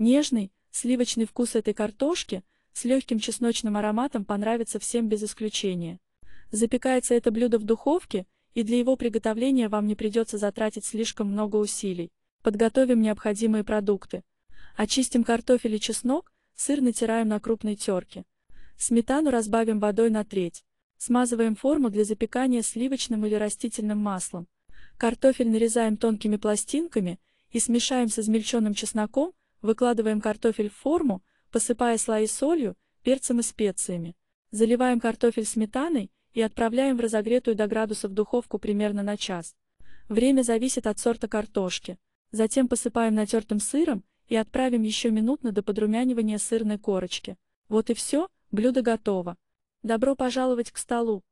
Нежный, сливочный вкус этой картошки с легким чесночным ароматом понравится всем без исключения. Запекается это блюдо в духовке, и для его приготовления вам не придется затратить слишком много усилий. Подготовим необходимые продукты. Очистим картофель и чеснок, сыр натираем на крупной терке. Сметану разбавим водой на треть. Смазываем форму для запекания сливочным или растительным маслом. Картофель нарезаем тонкими пластинками и смешаем с измельченным чесноком, Выкладываем картофель в форму, посыпая слои солью, перцем и специями. Заливаем картофель сметаной и отправляем в разогретую до градусов духовку примерно на час. Время зависит от сорта картошки. Затем посыпаем натертым сыром и отправим еще минутно до подрумянивания сырной корочки. Вот и все, блюдо готово. Добро пожаловать к столу!